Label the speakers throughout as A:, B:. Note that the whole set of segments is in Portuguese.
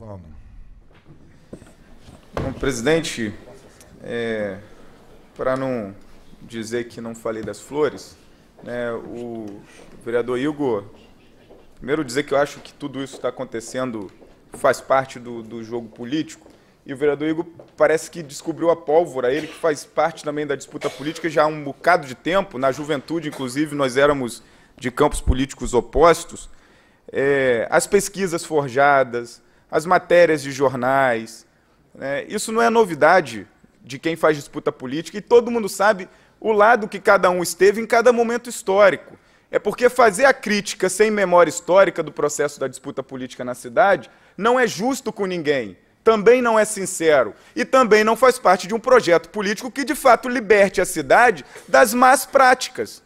A: Vamos. Bom, presidente, é, para não dizer que não falei das flores, né, o vereador Igor, primeiro dizer que eu acho que tudo isso está acontecendo faz parte do, do jogo político, e o vereador Igor parece que descobriu a pólvora, ele que faz parte também da disputa política já há um bocado de tempo, na juventude, inclusive, nós éramos de campos políticos opostos. É, as pesquisas forjadas, as matérias de jornais. Né? Isso não é novidade de quem faz disputa política e todo mundo sabe o lado que cada um esteve em cada momento histórico. É porque fazer a crítica sem memória histórica do processo da disputa política na cidade não é justo com ninguém, também não é sincero e também não faz parte de um projeto político que de fato liberte a cidade das más práticas.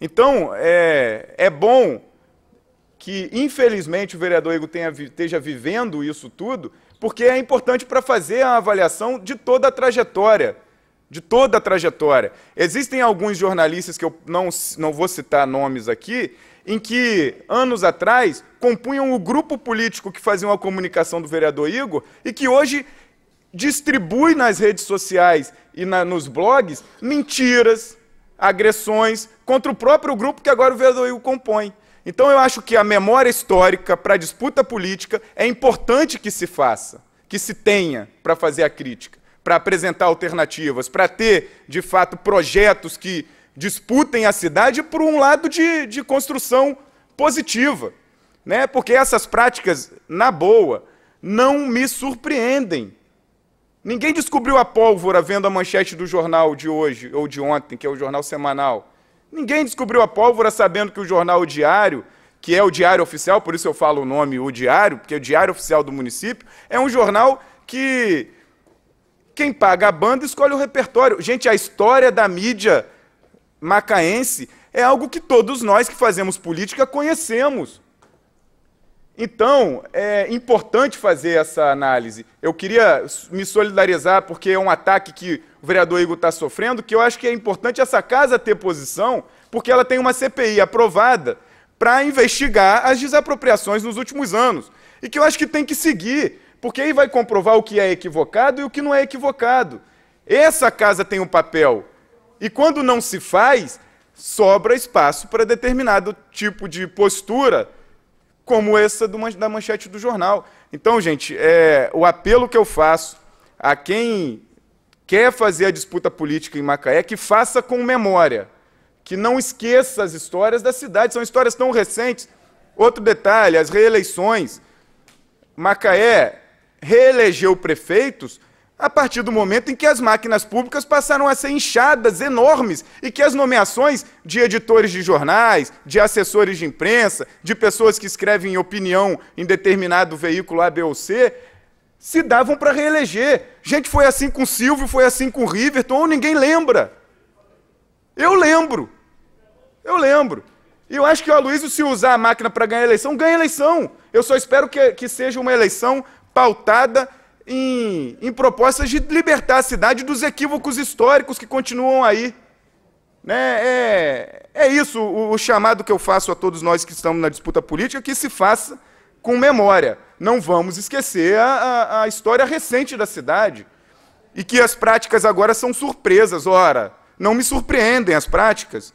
A: Então, é, é bom que, infelizmente, o vereador Igor tenha, esteja vivendo isso tudo, porque é importante para fazer a avaliação de toda a trajetória. De toda a trajetória. Existem alguns jornalistas, que eu não, não vou citar nomes aqui, em que, anos atrás, compunham o grupo político que fazia a comunicação do vereador Igor e que hoje distribui nas redes sociais e na, nos blogs mentiras, agressões contra o próprio grupo que agora o vereador Igor compõe. Então eu acho que a memória histórica para a disputa política é importante que se faça, que se tenha para fazer a crítica, para apresentar alternativas, para ter, de fato, projetos que disputem a cidade por um lado de, de construção positiva. Né? Porque essas práticas, na boa, não me surpreendem. Ninguém descobriu a pólvora vendo a manchete do jornal de hoje ou de ontem, que é o jornal semanal. Ninguém descobriu a pólvora sabendo que o jornal O Diário, que é o Diário Oficial, por isso eu falo o nome O Diário, porque é o Diário Oficial do município, é um jornal que quem paga a banda escolhe o repertório. Gente, a história da mídia macaense é algo que todos nós que fazemos política conhecemos. Então, é importante fazer essa análise. Eu queria me solidarizar, porque é um ataque que o vereador Igor está sofrendo, que eu acho que é importante essa casa ter posição, porque ela tem uma CPI aprovada para investigar as desapropriações nos últimos anos. E que eu acho que tem que seguir, porque aí vai comprovar o que é equivocado e o que não é equivocado. Essa casa tem um papel. E quando não se faz, sobra espaço para determinado tipo de postura como essa do, da manchete do jornal. Então, gente, é, o apelo que eu faço a quem quer fazer a disputa política em Macaé, é que faça com memória, que não esqueça as histórias da cidade, são histórias tão recentes. Outro detalhe, as reeleições. Macaé reelegeu prefeitos a partir do momento em que as máquinas públicas passaram a ser inchadas enormes e que as nomeações de editores de jornais, de assessores de imprensa, de pessoas que escrevem opinião em determinado veículo A, B ou C, se davam para reeleger. Gente, foi assim com Silvio, foi assim com Riverton, ninguém lembra. Eu lembro. Eu lembro. E eu acho que o Aloysio, se usar a máquina para ganhar eleição, ganha eleição. Eu só espero que, que seja uma eleição pautada em, em propostas de libertar a cidade dos equívocos históricos que continuam aí. Né? É, é isso o, o chamado que eu faço a todos nós que estamos na disputa política, que se faça com memória. Não vamos esquecer a, a, a história recente da cidade e que as práticas agora são surpresas. Ora, não me surpreendem as práticas.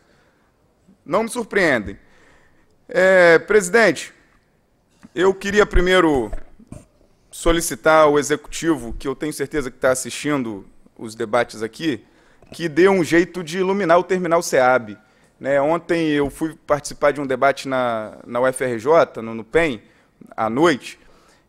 A: Não me surpreendem. É, presidente, eu queria primeiro solicitar ao executivo, que eu tenho certeza que está assistindo os debates aqui, que dê um jeito de iluminar o terminal SEAB. Né, ontem eu fui participar de um debate na, na UFRJ, no, no PEN, à noite,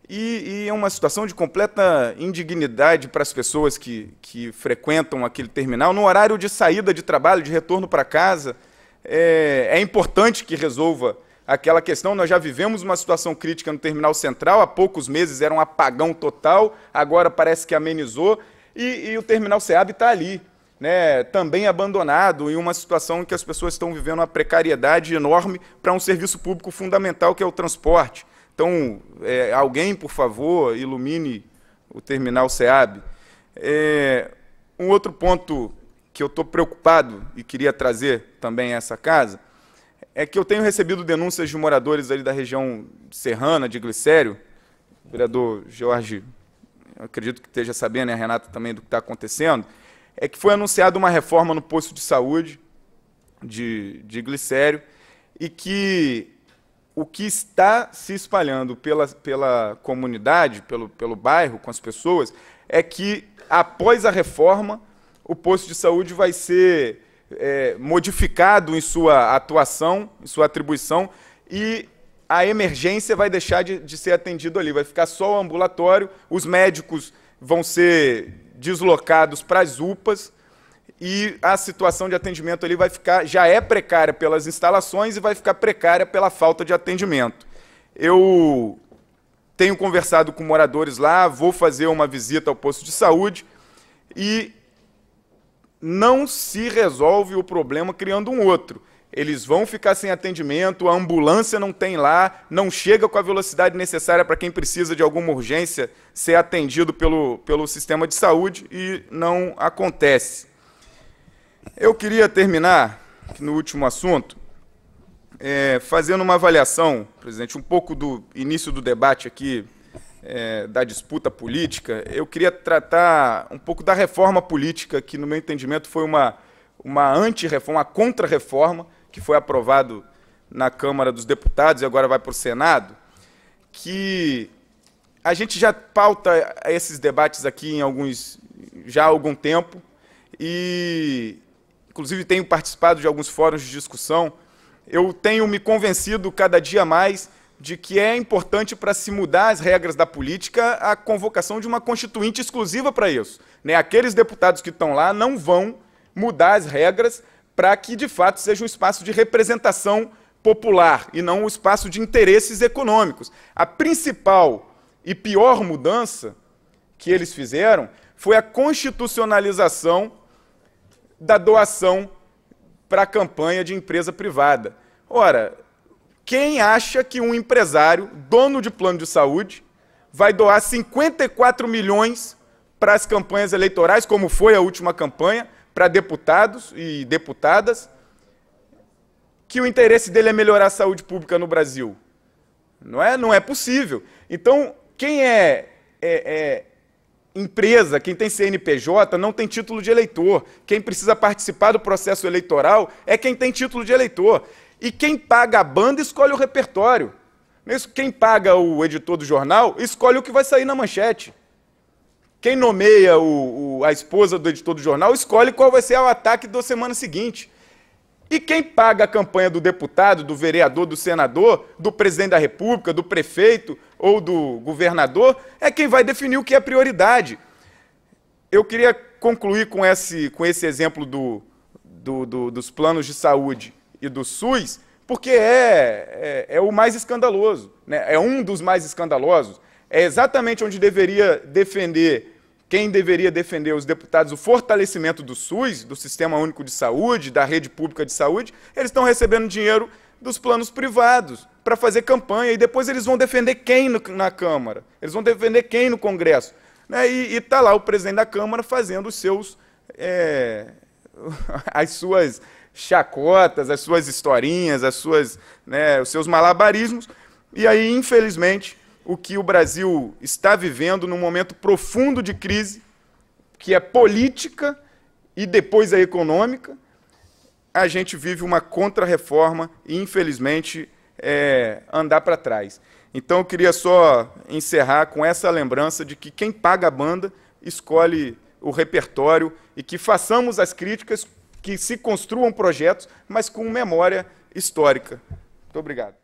A: e, e é uma situação de completa indignidade para as pessoas que, que frequentam aquele terminal. No horário de saída de trabalho, de retorno para casa, é, é importante que resolva aquela questão. Nós já vivemos uma situação crítica no terminal central, há poucos meses era um apagão total, agora parece que amenizou, e, e o terminal SEAB está ali, né, também abandonado, em uma situação em que as pessoas estão vivendo uma precariedade enorme para um serviço público fundamental que é o transporte. Então, é, alguém, por favor, ilumine o terminal SEAB. É, um outro ponto que eu estou preocupado e queria trazer também a essa casa é que eu tenho recebido denúncias de moradores ali da região serrana, de Glicério, o vereador Jorge, acredito que esteja sabendo, e a Renata também, do que está acontecendo, é que foi anunciada uma reforma no posto de saúde de, de Glicério e que o que está se espalhando pela, pela comunidade, pelo, pelo bairro, com as pessoas, é que após a reforma, o posto de saúde vai ser é, modificado em sua atuação, em sua atribuição, e a emergência vai deixar de, de ser atendido ali, vai ficar só o ambulatório, os médicos vão ser deslocados para as UPAs, e a situação de atendimento ali vai ficar, já é precária pelas instalações e vai ficar precária pela falta de atendimento. Eu tenho conversado com moradores lá, vou fazer uma visita ao posto de saúde e não se resolve o problema criando um outro. Eles vão ficar sem atendimento, a ambulância não tem lá, não chega com a velocidade necessária para quem precisa de alguma urgência ser atendido pelo, pelo sistema de saúde e não acontece. Eu queria terminar no último assunto, é, fazendo uma avaliação, presidente, um pouco do início do debate aqui é, da disputa política, eu queria tratar um pouco da reforma política, que, no meu entendimento, foi uma, uma anti-reforma, uma contra-reforma, que foi aprovado na Câmara dos Deputados e agora vai para o Senado, que a gente já pauta esses debates aqui em alguns já há algum tempo e inclusive tenho participado de alguns fóruns de discussão. Eu tenho me convencido cada dia mais de que é importante para se mudar as regras da política a convocação de uma constituinte exclusiva para isso. Né? Aqueles deputados que estão lá não vão mudar as regras para que, de fato, seja um espaço de representação popular e não um espaço de interesses econômicos. A principal e pior mudança que eles fizeram foi a constitucionalização da doação para a campanha de empresa privada. Ora, quem acha que um empresário, dono de plano de saúde, vai doar 54 milhões para as campanhas eleitorais, como foi a última campanha, para deputados e deputadas, que o interesse dele é melhorar a saúde pública no Brasil? Não é, não é possível. Então, quem é, é, é empresa, quem tem CNPJ, não tem título de eleitor. Quem precisa participar do processo eleitoral é quem tem título de eleitor. E quem paga a banda escolhe o repertório. Quem paga o editor do jornal escolhe o que vai sair na manchete. Quem nomeia o, o, a esposa do editor do jornal escolhe qual vai ser o ataque da semana seguinte. E quem paga a campanha do deputado, do vereador, do senador, do presidente da república, do prefeito ou do governador é quem vai definir o que é prioridade. Eu queria concluir com esse, com esse exemplo do, do, do, dos planos de saúde e do SUS, porque é, é, é o mais escandaloso, né? é um dos mais escandalosos. É exatamente onde deveria defender quem deveria defender os deputados o fortalecimento do SUS, do Sistema Único de Saúde, da rede pública de saúde, eles estão recebendo dinheiro dos planos privados para fazer campanha e depois eles vão defender quem no, na Câmara, eles vão defender quem no Congresso. Né? E está lá o presidente da Câmara fazendo os seus é, as suas chacotas, as suas historinhas, as suas, né, os seus malabarismos. E aí, infelizmente, o que o Brasil está vivendo num momento profundo de crise, que é política e depois a é econômica, a gente vive uma contrarreforma e, infelizmente, é, andar para trás. Então, eu queria só encerrar com essa lembrança de que quem paga a banda escolhe o repertório e que façamos as críticas, que se construam projetos, mas com memória histórica. Muito obrigado.